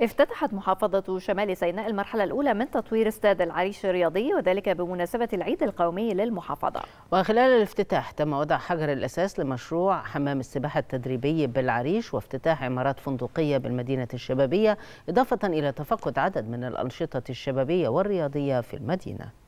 افتتحت محافظة شمال سيناء المرحلة الأولى من تطوير استاد العريش الرياضي وذلك بمناسبة العيد القومي للمحافظة وخلال الافتتاح تم وضع حجر الأساس لمشروع حمام السباحة التدريبي بالعريش وافتتاح عمارات فندقية بالمدينة الشبابية إضافة إلى تفقد عدد من الأنشطة الشبابية والرياضية في المدينة